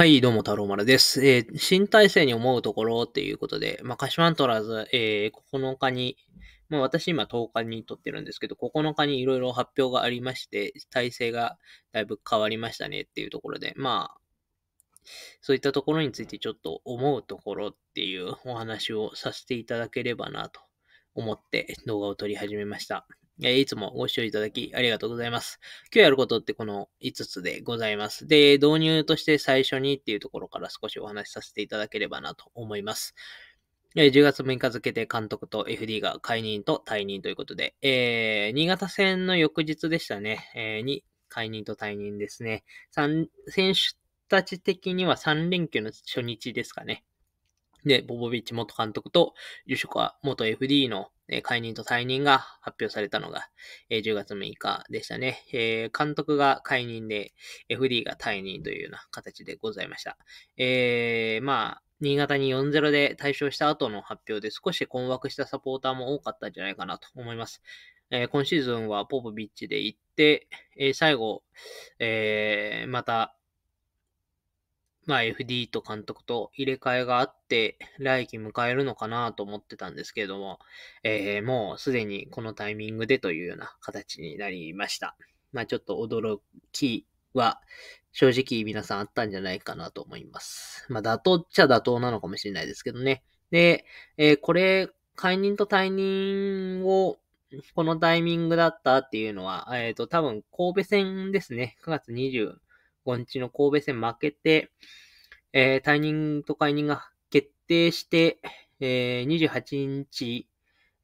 はい、どうも、太郎丸です。えー、新体制に思うところっていうことで、まあ、鹿島アントラーズ、えー、9日に、まあ、私今10日に撮ってるんですけど、9日にいろいろ発表がありまして、体制がだいぶ変わりましたねっていうところで、まあ、そういったところについてちょっと思うところっていうお話をさせていただければなと思って動画を撮り始めました。えいつもご視聴いただきありがとうございます。今日やることってこの5つでございます。で、導入として最初にっていうところから少しお話しさせていただければなと思います。10月6日付で監督と FD が解任と退任ということで、えー、新潟戦の翌日でしたね、えー、に解任と退任ですね。選手たち的には3連休の初日ですかね。で、ボボビッチ元監督と、ュカ元 FD のえ解任と退任が発表されたのが、え10月6日でしたね。え監督が解任で、FD が退任というような形でございました。えまあ、新潟に4-0で対象した後の発表で少し困惑したサポーターも多かったんじゃないかなと思います。えー、今シーズンはポポビッチで行って、えー、最後、えー、またまあ、FD と監督と入れ替えがあって、来季迎えるのかなと思ってたんですけれども、えー、もうすでにこのタイミングでというような形になりました。まあ、ちょっと驚きは、正直皆さんあったんじゃないかなと思います。まあ、妥当っちゃ妥当なのかもしれないですけどね。で、えー、これ、解任と退任を、このタイミングだったっていうのは、えっ、ー、と、多分神戸戦ですね。9月20、5日の神戸戦負けて、えー、退任と解任が決定して、えー、28日、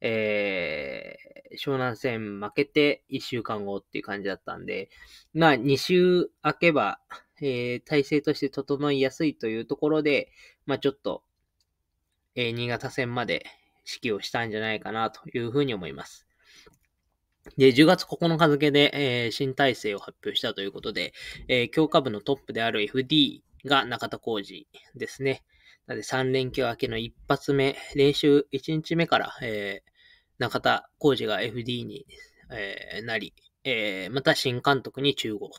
えー、湘南戦負けて1週間後っていう感じだったんで、まあ2週明けば、えー、体制として整いやすいというところで、まあちょっと、えー、新潟戦まで指揮をしたんじゃないかなというふうに思います。で、10月9日付で、えー、新体制を発表したということで、えー、強化部のトップである FD が中田浩二ですね。なので3連休明けの一発目、練習1日目から、えー、中田浩二が FD に、えー、なり、えー、また新監督に中合。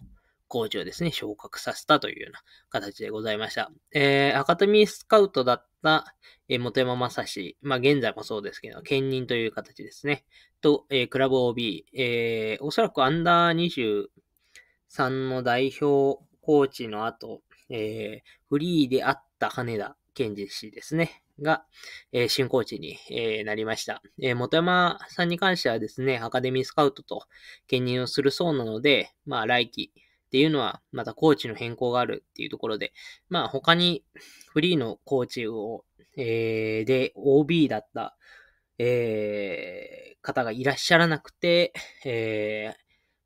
工事をですね、昇格させたというような形でございました。えー、アカデミースカウトだった、えー、元山正史、まあ現在もそうですけど、兼任という形ですね。と、えー、クラブ OB、えー、おそらくアンダー23の代表コーチの後、えー、フリーであった羽田健二氏ですね。が、えー、新コーチに、えー、なりました、えー。元山さんに関してはですね、アカデミースカウトと兼任をするそうなので、まあ来季、っていうのは、またコーチの変更があるっていうところで、まあ他にフリーのコーチを、えー、で OB だった、えー、方がいらっしゃらなくて、えー、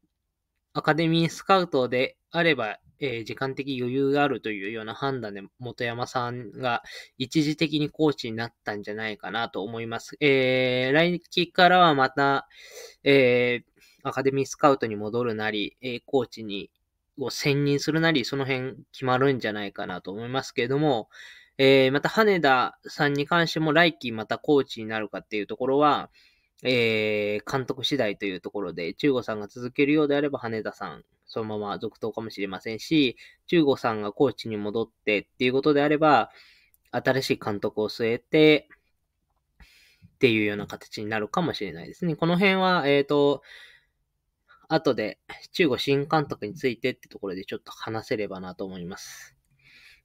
アカデミースカウトであれば、え時間的余裕があるというような判断で、元山さんが一時的にコーチになったんじゃないかなと思います。えー、来期からはまた、えー、アカデミースカウトに戻るなり、えー、コーチにを選任するなり、その辺決まるんじゃないかなと思いますけれども、えー、また羽田さんに関しても来季またコーチになるかっていうところは、えー、監督次第というところで、中郷さんが続けるようであれば羽田さん、そのまま続投かもしれませんし、中郷さんがコーチに戻ってっていうことであれば、新しい監督を据えて、っていうような形になるかもしれないですね。この辺は、えっ、ー、と、後で中国新監督についてってところでちょっと話せればなと思います。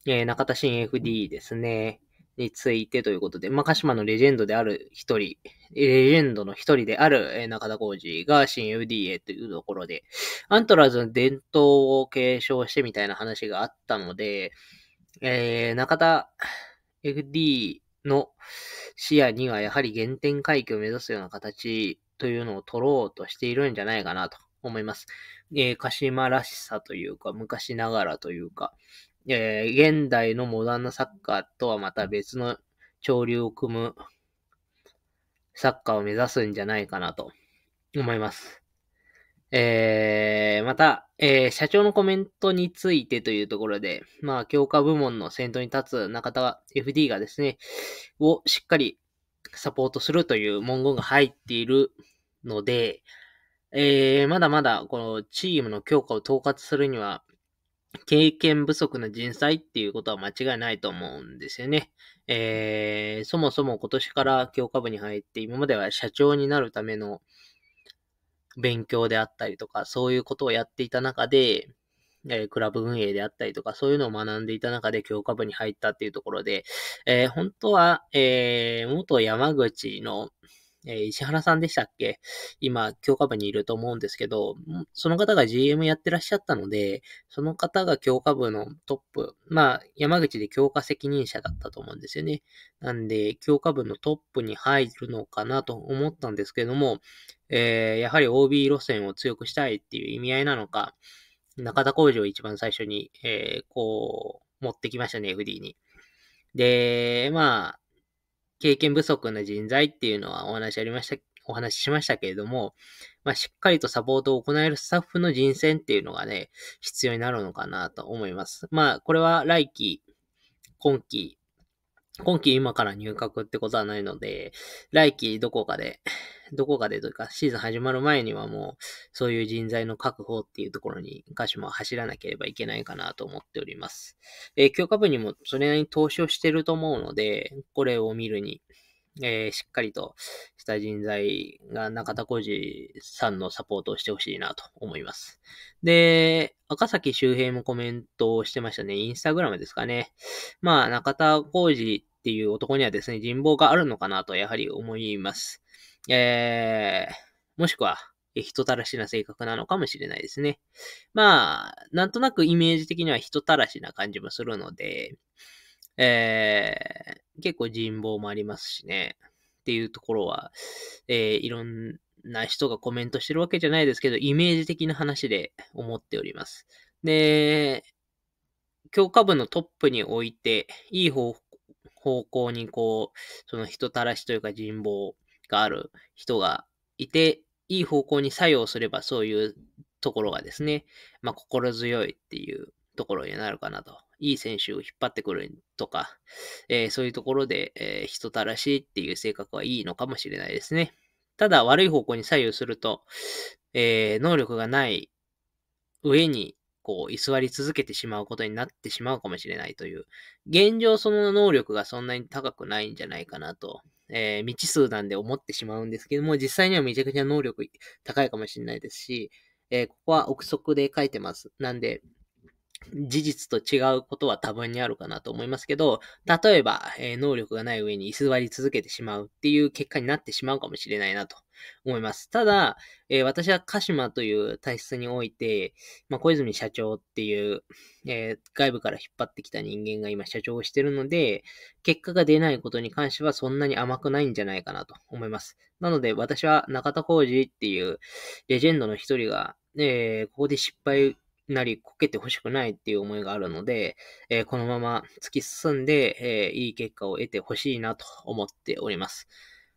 えー、中田新 FD ですね。についてということで、まあ、鹿島のレジェンドである一人、レジェンドの一人である中田浩二が新 f d へというところで、アントラーズの伝統を継承してみたいな話があったので、えー、中田 FD の視野にはやはり原点回帰を目指すような形というのを取ろうとしているんじゃないかなと思います。えー、鹿島らしさというか、昔ながらというか、えー、現代のモダンなサッカーとはまた別の潮流を組むサッカーを目指すんじゃないかなと思います。えー、また、えー、社長のコメントについてというところで、まあ、強化部門の先頭に立つ中田 FD がですね、をしっかりサポートするという文言が入っているので、えー、まだまだこのチームの強化を統括するには、経験不足な人災っていうことは間違いないと思うんですよね。えー、そもそも今年から強化部に入って、今までは社長になるための勉強であったりとか、そういうことをやっていた中で、えー、クラブ運営であったりとか、そういうのを学んでいた中で強化部に入ったっていうところで、えー、本当は、えー、元山口のえー、石原さんでしたっけ今、教科部にいると思うんですけど、その方が GM やってらっしゃったので、その方が教科部のトップ、まあ、山口で教科責任者だったと思うんですよね。なんで、教科部のトップに入るのかなと思ったんですけども、えー、やはり OB 路線を強くしたいっていう意味合いなのか、中田工事を一番最初に、えー、こう、持ってきましたね、FD に。で、まあ、経験不足な人材っていうのはお話ありました、お話ししましたけれども、まあ、しっかりとサポートを行えるスタッフの人選っていうのがね、必要になるのかなと思います。まあ、これは来期、今期、今期今から入閣ってことはないので、来季どこかで、どこかでというか、シーズン始まる前にはもう、そういう人材の確保っていうところに、歌手も走らなければいけないかなと思っております。えー、強化部にもそれなりに投資をしてると思うので、これを見るに、えー、しっかりとした人材が中田浩二さんのサポートをしてほしいなと思います。で、赤崎周平もコメントをしてましたね。インスタグラムですかね。まあ、中田浩二っていう男にはですね、人望があるのかなとやはり思います。えー、もしくは、人たらしな性格なのかもしれないですね。まあ、なんとなくイメージ的には人たらしな感じもするので、えー、結構人望もありますしね、っていうところは、えー、いろんな人がコメントしてるわけじゃないですけど、イメージ的な話で思っております。で、強化部のトップにおいて、いい方向にこう、その人たらしというか人望がある人がいて、いい方向に作用すればそういうところがですね、まあ、心強いっていうところになるかなといい選手を引っ張ってくるとか、えー、そういうところで、えー、人たらしいっていう性格はいいのかもしれないですね。ただ悪い方向に左右すると、えー、能力がない上に、こう、居座り続けてしまうことになってしまうかもしれないという。現状その能力がそんなに高くないんじゃないかなと、えー、未知数なんで思ってしまうんですけども、実際にはめちゃくちゃ能力高いかもしれないですし、えー、ここは憶測で書いてます。なんで、事実と違うことは多分にあるかなと思いますけど、例えば、えー、能力がない上に居座り続けてしまうっていう結果になってしまうかもしれないなと思います。ただ、えー、私は鹿島という体質において、まあ、小泉社長っていう、えー、外部から引っ張ってきた人間が今社長をしてるので、結果が出ないことに関してはそんなに甘くないんじゃないかなと思います。なので、私は中田浩二っていうレジェンドの一人が、えここで失敗なりこけてほしくないっていう思いがあるので、えー、このまま突き進んで、えー、いい結果を得てほしいなと思っております。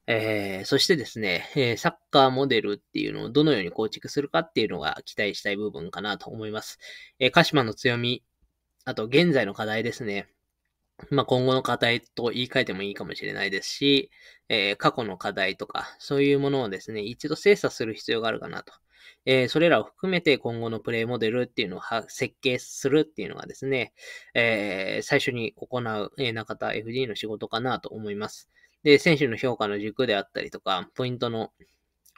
えー、そしてですね、えサッカーモデルっていうのをどのように構築するかっていうのが期待したい部分かなと思います。え鹿島の強み、あと現在の課題ですね。まあ、今後の課題と言い換えてもいいかもしれないですし、え過去の課題とか、そういうものをですね、一度精査する必要があるかなと。えー、それらを含めて今後のプレイモデルっていうのを設計するっていうのがですね、えー、最初に行う、えー、中田 FD の仕事かなと思います。で、選手の評価の軸であったりとか、ポイントの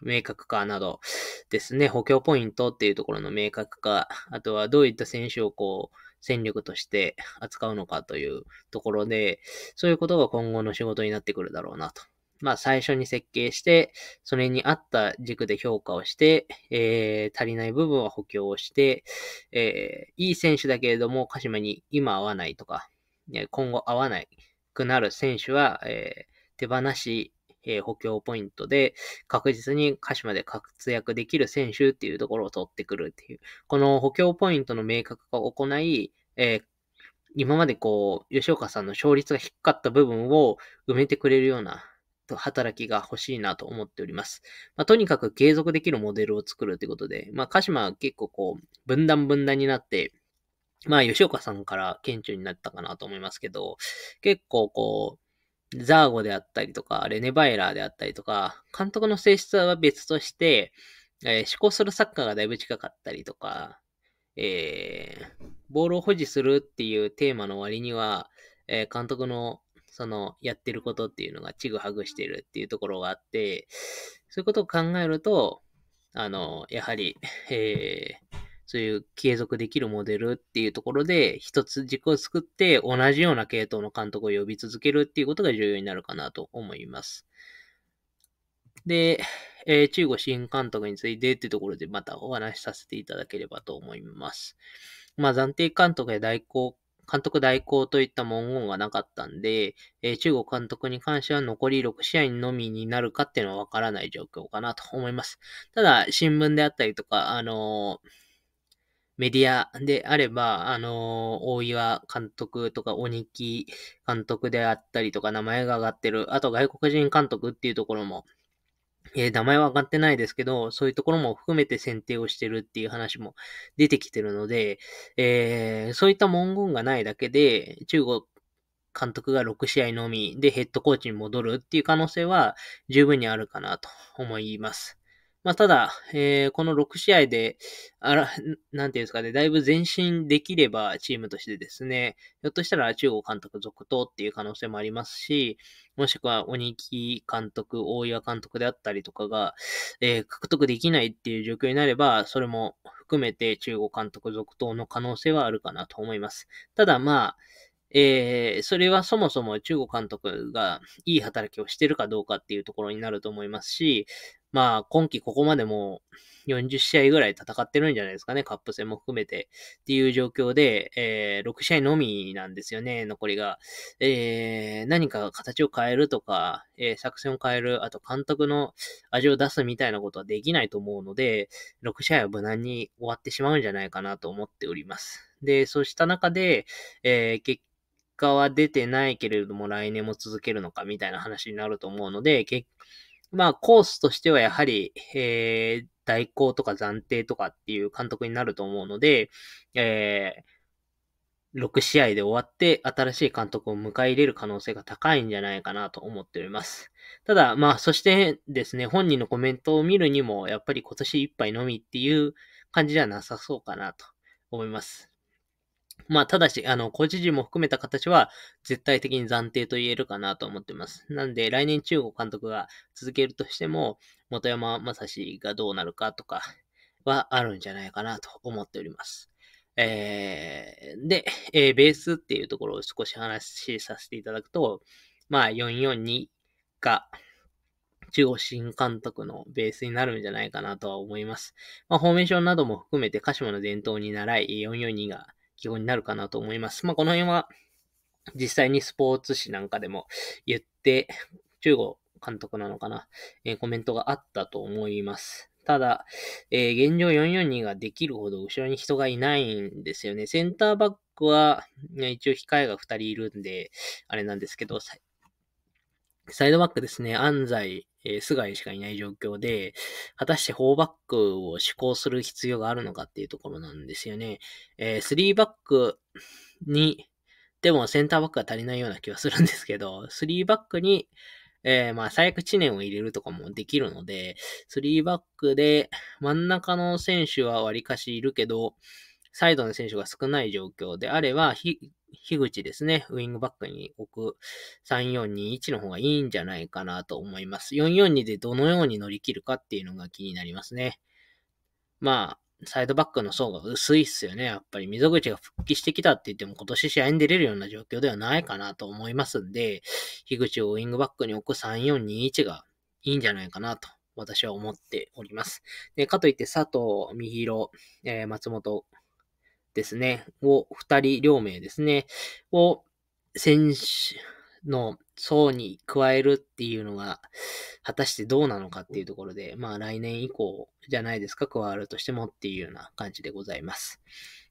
明確化などですね、補強ポイントっていうところの明確化、あとはどういった選手をこう、戦力として扱うのかというところで、そういうことが今後の仕事になってくるだろうなとまあ最初に設計して、それに合った軸で評価をして、えー、足りない部分は補強をして、えー、いい選手だけれども、鹿島に今合わないとか、今後合わないくなる選手は、えー、手放し、えー、補強ポイントで確実に鹿島で活躍できる選手っていうところを取ってくるっていう。この補強ポイントの明確化を行い、えー、今までこう、吉岡さんの勝率が低かった部分を埋めてくれるような働きが欲しいなと思っております。まあ、とにかく継続できるモデルを作るということで、まあ、鹿島は結構こう、分断分断になって、まあ、吉岡さんから顕著になったかなと思いますけど、結構こう、ザーゴであったりとか、レネバイラーであったりとか、監督の性質は別として、えー、思考するサッカーがだいぶ近かったりとか、えー、ボールを保持するっていうテーマの割には、えー、監督のそのやってることっていうのがちぐはぐしてるっていうところがあって、そういうことを考えると、あの、やはり、えー、そういう継続できるモデルっていうところで、一つ軸を作って同じような系統の監督を呼び続けるっていうことが重要になるかなと思います。で、えー、中国新監督についてっていうところでまたお話しさせていただければと思います。まあ、暫定監督や代行監督代行といった文言がなかったんで、えー、中国監督に関しては残り6試合のみになるかっていうのはわからない状況かなと思います。ただ、新聞であったりとか、あのー、メディアであれば、あのー、大岩監督とか鬼木監督であったりとか名前が上がってる、あと外国人監督っていうところも、えー、名前は上がってないですけど、そういうところも含めて選定をしてるっていう話も出てきてるので、えー、そういった文言がないだけで、中国監督が6試合のみでヘッドコーチに戻るっていう可能性は十分にあるかなと思います。まあ、ただ、えー、この6試合で、あら、なんていうんですかね、だいぶ前進できれば、チームとしてですね、ひょっとしたら中国監督続投っていう可能性もありますし、もしくは鬼木監督、大岩監督であったりとかが、えー、獲得できないっていう状況になれば、それも含めて中国監督続投の可能性はあるかなと思います。ただまあ、えー、それはそもそも中国監督がいい働きをしてるかどうかっていうところになると思いますし、まあ、今季ここまでも40試合ぐらい戦ってるんじゃないですかね、カップ戦も含めてっていう状況で、えー、6試合のみなんですよね、残りが。えー、何か形を変えるとか、えー、作戦を変える、あと監督の味を出すみたいなことはできないと思うので、6試合は無難に終わってしまうんじゃないかなと思っております。で、そうした中で、えー、結果は出てないけれども来年も続けるのかみたいな話になると思うので、まあコースとしてはやはり、えー、代行とか暫定とかっていう監督になると思うので、えー、6試合で終わって新しい監督を迎え入れる可能性が高いんじゃないかなと思っております。ただ、まあ、そしてですね、本人のコメントを見るにも、やっぱり今年いっぱいのみっていう感じじゃなさそうかなと思います。まあ、ただし、あの、個人事も含めた形は絶対的に暫定と言えるかなと思ってます。なんで、来年中国監督が続けるとしても、元山正史がどうなるかとかはあるんじゃないかなと思っております。えー、で、えー、ベースっていうところを少し話しさせていただくと、まあ、442が、中央新監督のベースになるんじゃないかなとは思います。まあ、フォーメーションなども含めて鹿島の伝統に習い、442が記号になるかなと思います。まあ、この辺は実際にスポーツ紙なんかでも言って、中国監督なのかな、えー、コメントがあったと思います。ただ、えー、現状442ができるほど後ろに人がいないんですよね。センターバックは、ね、一応控えが2人いるんで、あれなんですけど、サイドバックですね、安西、えー、菅井しかいない状況で、果たして4バックを試行する必要があるのかっていうところなんですよね。えー、3バックに、でもセンターバックが足りないような気はするんですけど、3バックに、えー、まあ、最悪知念を入れるとかもできるので、3バックで真ん中の選手は割かしいるけど、サイドの選手が少ない状況であれば、樋口ですね、ウィングバックに置く3421の方がいいんじゃないかなと思います。442でどのように乗り切るかっていうのが気になりますね。まあ、サイドバックの層が薄いっすよね。やっぱり溝口が復帰してきたって言っても今年試合に出れるような状況ではないかなと思いますんで、樋口をウィングバックに置く3421がいいんじゃないかなと私は思っております。で、かといって佐藤、三広、えー、松本、ですね、を、二人両名ですね、を、選手の層に加えるっていうのが、果たしてどうなのかっていうところで、まあ来年以降じゃないですか、加わるとしてもっていうような感じでございます。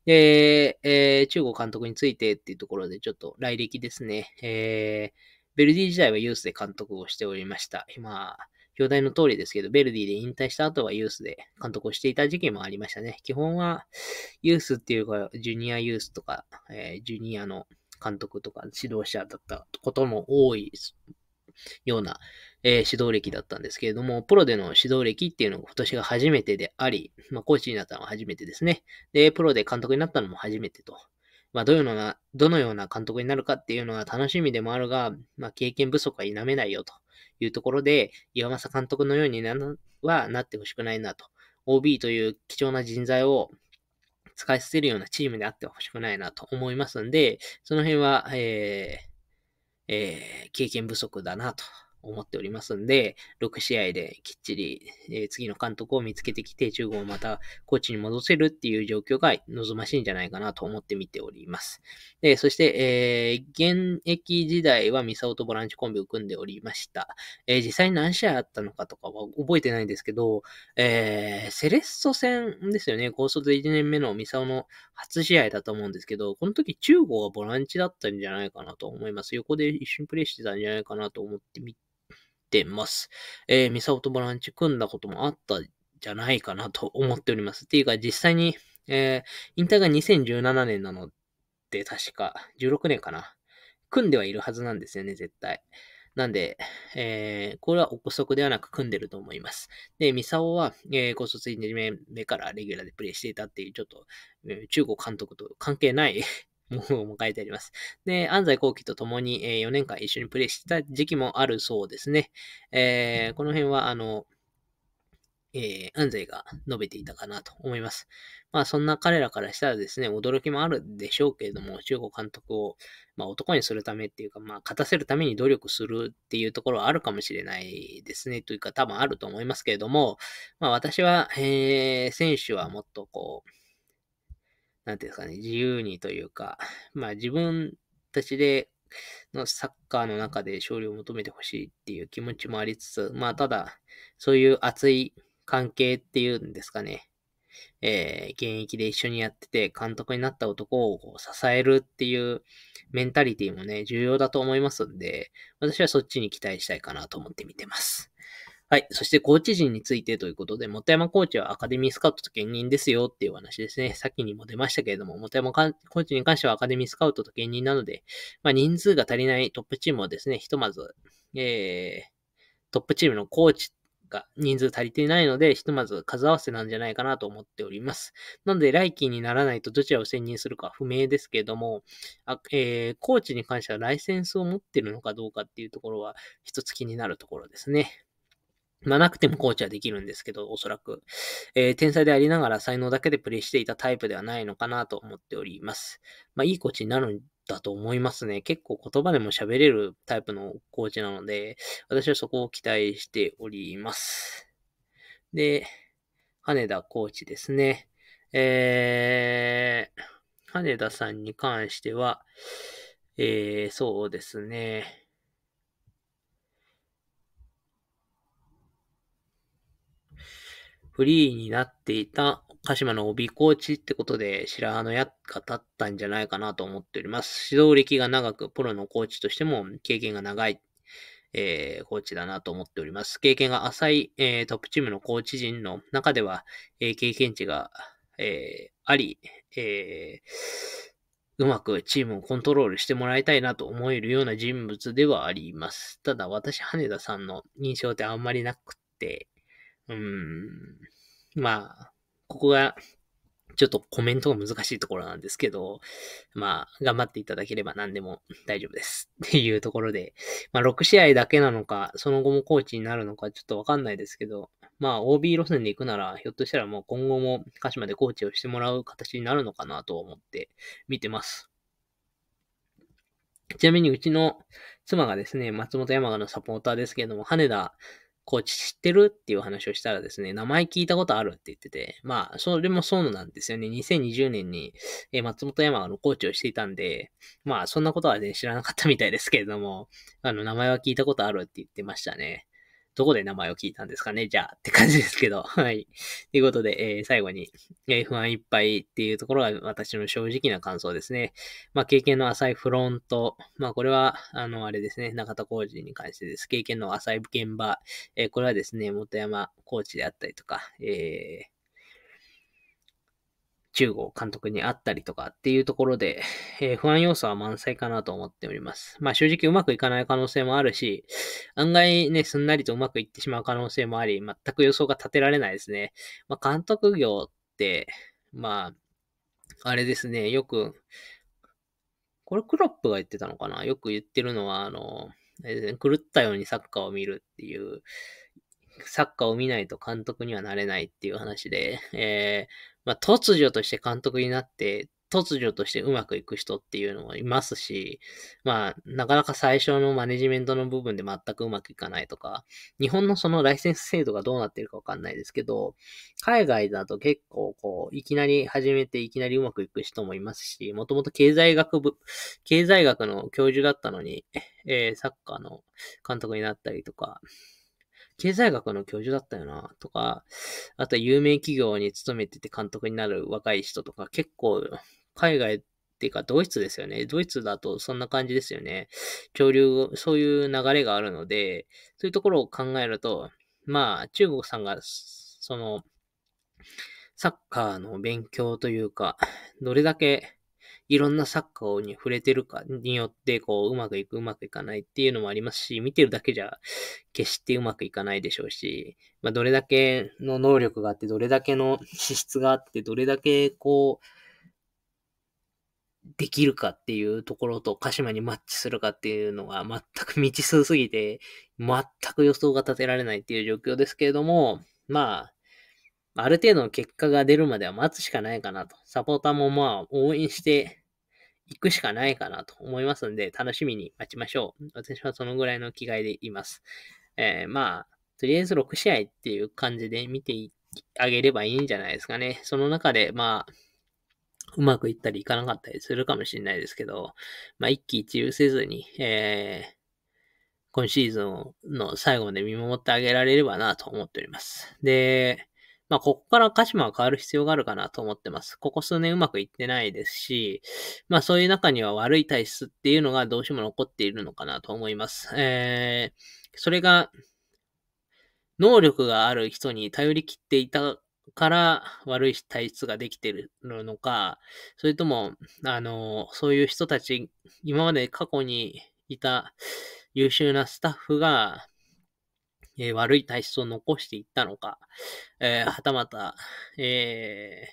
で、えー、中国監督についてっていうところで、ちょっと来歴ですね、えー、ベルディ時代はユースで監督をしておりました。今、表題の通りですけど、ベルディで引退した後はユースで監督をしていた時期もありましたね。基本はユースっていうか、ジュニアユースとか、えー、ジュニアの監督とか指導者だったことも多いような、えー、指導歴だったんですけれども、プロでの指導歴っていうのが今年が初めてであり、まあ、コーチになったのは初めてですね。で、プロで監督になったのも初めてと。まあ、どういうのな、どのような監督になるかっていうのは楽しみでもあるが、まあ、経験不足は否めないよと。いうところで、岩政監督のようになはなってほしくないなと。OB という貴重な人材を使い捨てるようなチームであってほしくないなと思いますんで、その辺は、えーえー、経験不足だなと思っておりますんで、6試合できっちり、え次の監督を見つけてきて、中国をまたコーチに戻せるっていう状況が望ましいんじゃないかなと思って見ております。で、そして、えー、現役時代はミサオとボランチコンビを組んでおりました。えー、実際に何試合あったのかとかは覚えてないんですけど、えー、セレッソ戦ですよね。高卒1年目のミサオの初試合だと思うんですけど、この時中国はボランチだったんじゃないかなと思います。横で一瞬プレイしてたんじゃないかなと思って見て、てます。えー、ミサオとボランチ組んだこともあったじゃないかなと思っております。っていうか、実際に、えー、引退が2017年なので、確か、16年かな。組んではいるはずなんですよね、絶対。なんで、えー、これは憶測ではなく組んでると思います。で、ミサオは、えー、高卒2年目からレギュラーでプレイしていたっていう、ちょっと、え中国監督と関係ないもう迎えております。で、安西幸喜と共に、え4年間一緒にプレイしてた時期もあるそうですね。えー、この辺は、あの、えー、安西が述べていたかなと思います。まあそんな彼らからしたらですね、驚きもあるでしょうけれども、中国監督を、まあ、男にするためっていうか、まあ勝たせるために努力するっていうところはあるかもしれないですね、というか多分あると思いますけれども、まあ私は、えー、選手はもっとこう、なんていうんですかね、自由にというか、まあ自分たちでのサッカーの中で勝利を求めてほしいっていう気持ちもありつつ、まあただ、そういう熱い関係っていうんですかね、えー、現役で一緒にやってて監督になった男を支えるっていうメンタリティもね、重要だと思いますんで、私はそっちに期待したいかなと思って見てます。はい。そして、コーチ陣についてということで、元山コーチはアカデミースカウトと兼任ですよっていう話ですね。さっきにも出ましたけれども、元山コーチに関してはアカデミースカウトと兼任なので、まあ、人数が足りないトップチームをですね、ひとまず、えー、トップチームのコーチが人数足りていないので、ひとまず数合わせなんじゃないかなと思っております。なので、来期にならないとどちらを選任するか不明ですけれども、あえー、コーチに関してはライセンスを持ってるのかどうかっていうところは、一つ気になるところですね。まあ、なくてもコーチはできるんですけど、おそらく。えー、天才でありながら才能だけでプレイしていたタイプではないのかなと思っております。まあ、いいコーチになるんだと思いますね。結構言葉でも喋れるタイプのコーチなので、私はそこを期待しております。で、羽田コーチですね。えー、羽田さんに関しては、えー、そうですね。フリーになっていた鹿島の帯コーチってことで白羽の矢が立ったんじゃないかなと思っております。指導歴が長く、プロのコーチとしても経験が長い、えー、コーチだなと思っております。経験が浅い、えー、トップチームのコーチ陣の中では、えー、経験値が、えあり、えうまくチームをコントロールしてもらいたいなと思えるような人物ではあります。ただ私、羽田さんの印象ってあんまりなくて、うん、まあ、ここが、ちょっとコメントが難しいところなんですけど、まあ、頑張っていただければ何でも大丈夫です。っていうところで、まあ、6試合だけなのか、その後もコーチになるのか、ちょっとわかんないですけど、まあ、OB 路線で行くなら、ひょっとしたらもう今後も鹿島でコーチをしてもらう形になるのかなと思って見てます。ちなみにうちの妻がですね、松本山雅のサポーターですけれども、羽田コーチ知ってるっていう話をしたらですね、名前聞いたことあるって言ってて、まあ、それもそうなんですよね。2020年に、え松本山のコーチをしていたんで、まあ、そんなことはね、知らなかったみたいですけれども、あの、名前は聞いたことあるって言ってましたね。どこで名前を聞いたんですかねじゃあって感じですけど。はい。ということで、えー、最後に、えー、不安いっぱいっていうところが私の正直な感想ですね。まあ、経験の浅いフロント。まあ、これは、あの、あれですね。中田浩二に関してです。経験の浅い現場。えー、これはですね、元山コーチであったりとか、えー、中国監督に会ったりとかっていうところで、えー、不安要素は満載かなと思っております。まあ正直うまくいかない可能性もあるし、案外ね、すんなりとうまくいってしまう可能性もあり、全く予想が立てられないですね。まあ監督業って、まあ、あれですね、よく、これクロップが言ってたのかなよく言ってるのは、あの、狂ったようにサッカーを見るっていう、サッカーを見ないと監督にはなれないっていう話で、えー、まあ、突如として監督になって、突如としてうまくいく人っていうのもいますし、まあ、なかなか最初のマネジメントの部分で全くうまくいかないとか、日本のそのライセンス制度がどうなってるかわかんないですけど、海外だと結構こう、いきなり始めていきなりうまくいく人もいますし、もともと経済学部、経済学の教授だったのに、えー、サッカーの監督になったりとか、経済学の教授だったよな、とか、あと有名企業に勤めてて監督になる若い人とか、結構、海外っていうかドイツですよね。ドイツだとそんな感じですよね。潮流、そういう流れがあるので、そういうところを考えると、まあ、中国さんが、その、サッカーの勉強というか、どれだけいろんなサッカーに触れてるかによって、こう、うまくいく、うまくいかないっていうのもありますし、見てるだけじゃ決してうまくいかないでしょうし、まあ、どれだけの能力があって、どれだけの資質があって、どれだけこう、できるかっていうところと鹿島にマッチするかっていうのが全く未知数すぎて、全く予想が立てられないっていう状況ですけれども、まあ、ある程度の結果が出るまでは待つしかないかなと。サポーターもまあ応援して行くしかないかなと思いますんで、楽しみに待ちましょう。私はそのぐらいの気概でいます。えー、まあ、とりあえず6試合っていう感じで見てあげればいいんじゃないですかね。その中で、まあ、うまくいったりいかなかったりするかもしれないですけど、まあ、一喜一憂せずに、えー、今シーズンの最後まで見守ってあげられればなと思っております。で、まあ、ここから鹿島は変わる必要があるかなと思ってます。ここ数年うまくいってないですし、まあ、そういう中には悪い体質っていうのがどうしても残っているのかなと思います。えー、それが、能力がある人に頼りきっていたから悪い体質ができてるのか、それとも、あの、そういう人たち、今まで過去にいた優秀なスタッフがえー、悪い体質を残していったのか、えー、はたまた、え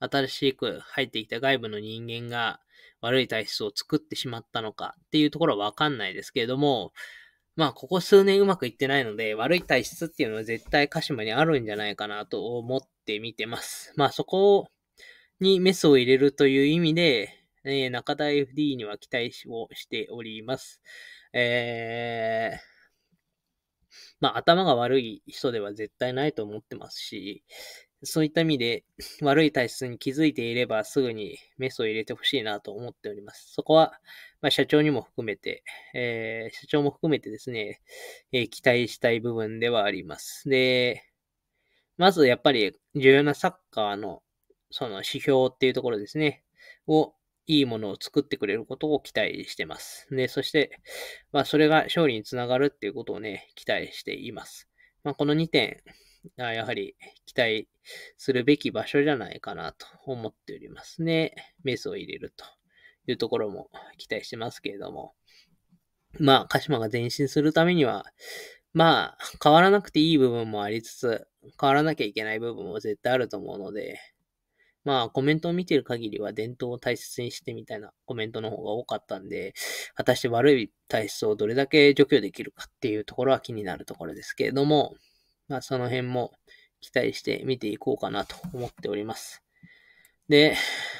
ー、新しく入ってきた外部の人間が悪い体質を作ってしまったのかっていうところはわかんないですけれども、まあ、ここ数年うまくいってないので、悪い体質っていうのは絶対鹿島にあるんじゃないかなと思って見てます。まあ、そこにメスを入れるという意味で、えー、中田 FD には期待をしております。えーまあ、頭が悪い人では絶対ないと思ってますし、そういった意味で 悪い体質に気づいていればすぐにメスを入れてほしいなと思っております。そこは、まあ、社長にも含めて、えー、社長も含めてですね、えー、期待したい部分ではあります。で、まずやっぱり重要なサッカーのその指標っていうところですね、をいいものを作ってくれることを期待してます。ね、そして、まあ、それが勝利につながるっていうことをね、期待しています。まあ、この2点やはり期待するべき場所じゃないかなと思っておりますね。メスを入れるというところも期待してますけれども。まあ、鹿島が前進するためには、まあ、変わらなくていい部分もありつつ、変わらなきゃいけない部分も絶対あると思うので、まあコメントを見てる限りは伝統を大切にしてみたいなコメントの方が多かったんで、果たして悪い体質をどれだけ除去できるかっていうところは気になるところですけれども、まあその辺も期待して見ていこうかなと思っております。で、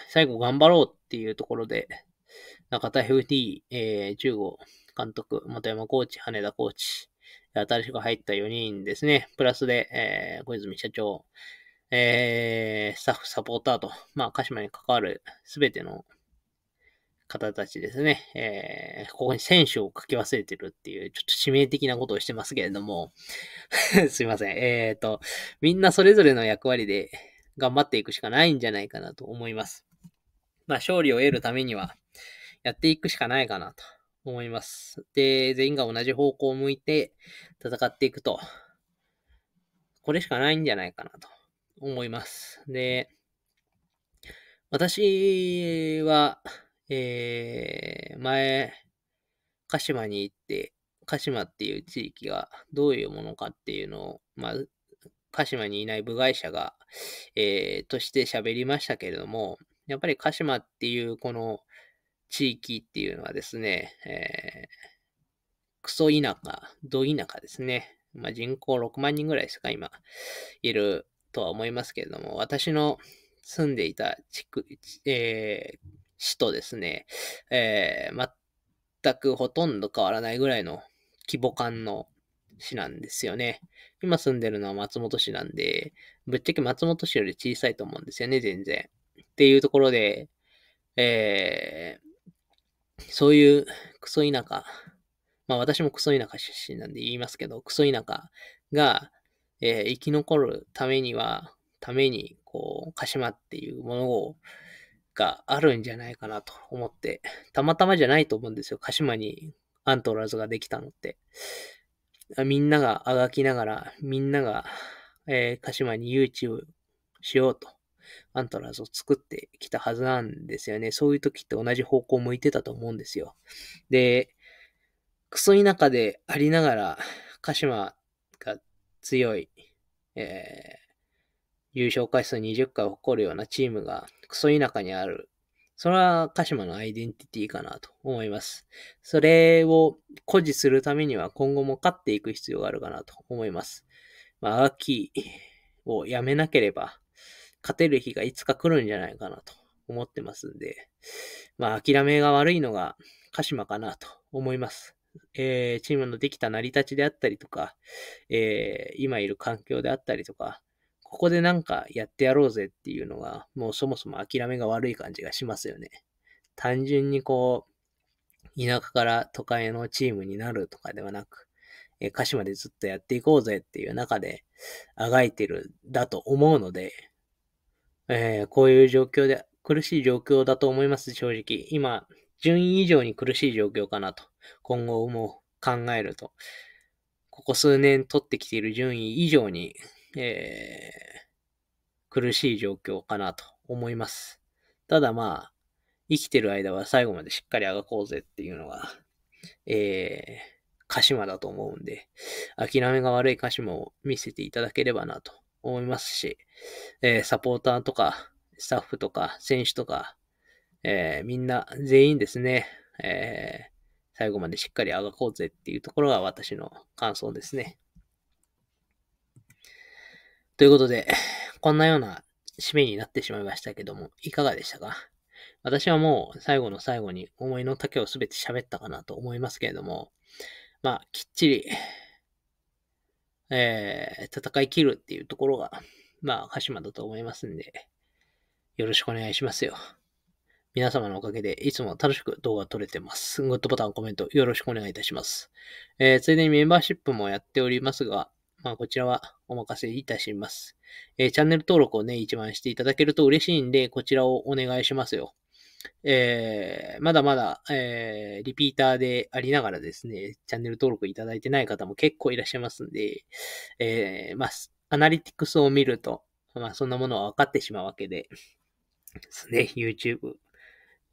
最後頑張ろうっていうところで、中田 FT、えー、監督、元山コーチ、羽田コーチ、新しく入った4人ですね、プラスで、えー、小泉社長、えー、スタッフ、サポーターと、まあ、鹿島に関わるすべての方たちですね、えー、ここに選手を書き忘れてるっていう、ちょっと致命的なことをしてますけれども すいません。えっ、ー、と、みんなそれぞれの役割で頑張っていくしかないんじゃないかなと思います。まあ、勝利を得るためには、やっていくしかないかなと思います。で、全員が同じ方向を向いて戦っていくと、これしかないんじゃないかなと思います。で、私は、えー、前、鹿島に行って、鹿島っていう地域がどういうものかっていうのを、まあ、鹿島にいない部外者が、えー、として喋りましたけれども、やっぱり鹿島っていうこの地域っていうのはですね、えー、クソ田舎、ど田舎ですね。まあ、人口6万人ぐらいですか、今、いるとは思いますけれども、私の住んでいた地区、えー、市とですね、えー、全くほとんど変わらないぐらいの規模感の市なんですよね。今住んでるのは松本市なんで、ぶっちゃけ松本市より小さいと思うんですよね、全然。っていうところで、えー、そういうクソ田舎、まあ私もクソ田舎出身なんで言いますけど、クソ田舎が、えー、生き残るためには、ために、こう、鹿島っていうものがあるんじゃないかなと思って、たまたまじゃないと思うんですよ。鹿島にアントラーズができたのって。みんながあがきながら、みんなが、えー、鹿島に誘致をしようと、アントラーズを作ってきたはずなんですよね。そういう時って同じ方向向いてたと思うんですよ。で、クソ田舎でありながら、鹿島っ強い、えー、優勝回数20回を誇るようなチームがクソ田舎にある。それは鹿島のアイデンティティかなと思います。それを誇示するためには今後も勝っていく必要があるかなと思います。まあ、秋をやめなければ、勝てる日がいつか来るんじゃないかなと思ってますんで、まあ、諦めが悪いのが鹿島かなと思います。えー、チームのできた成り立ちであったりとか、えー、今いる環境であったりとか、ここでなんかやってやろうぜっていうのが、もうそもそも諦めが悪い感じがしますよね。単純にこう、田舎から都会のチームになるとかではなく、えー、鹿島でずっとやっていこうぜっていう中で、あがいてるだと思うので、えー、こういう状況で、苦しい状況だと思います、正直。今、順位以上に苦しい状況かなと、今後も考えると、ここ数年取ってきている順位以上に、えー、苦しい状況かなと思います。ただまあ、生きてる間は最後までしっかりあがこうぜっていうのが、えー、鹿島だと思うんで、諦めが悪い鹿島を見せていただければなと思いますし、えー、サポーターとか、スタッフとか、選手とか、えー、みんな全員ですね、えー、最後までしっかりあがこうぜっていうところが私の感想ですね。ということで、こんなような締めになってしまいましたけども、いかがでしたか私はもう最後の最後に思いの丈を全て喋ったかなと思いますけれども、まあ、きっちり、えー、戦い切るっていうところが、まあ、鹿島だと思いますんで、よろしくお願いしますよ。皆様のおかげでいつも楽しく動画撮れてます。グッドボタン、コメントよろしくお願いいたします。えー、ついでにメンバーシップもやっておりますが、まあ、こちらはお任せいたします。えー、チャンネル登録をね、一番していただけると嬉しいんで、こちらをお願いしますよ。えー、まだまだ、えー、リピーターでありながらですね、チャンネル登録いただいてない方も結構いらっしゃいますんで、えー、まあ、アナリティクスを見ると、まあ、そんなものは分かってしまうわけで、ですね、YouTube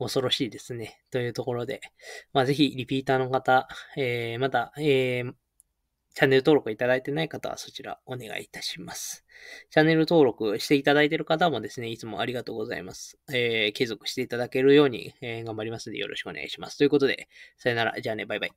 恐ろしいですね。というところで、まあ、ぜひリピーターの方、えー、まだ、えー、チャンネル登録いただいてない方はそちらお願いいたします。チャンネル登録していただいている方もですね、いつもありがとうございます。えー、継続していただけるように、え頑張りますのでよろしくお願いします。ということで、さよなら。じゃあね、バイバイ。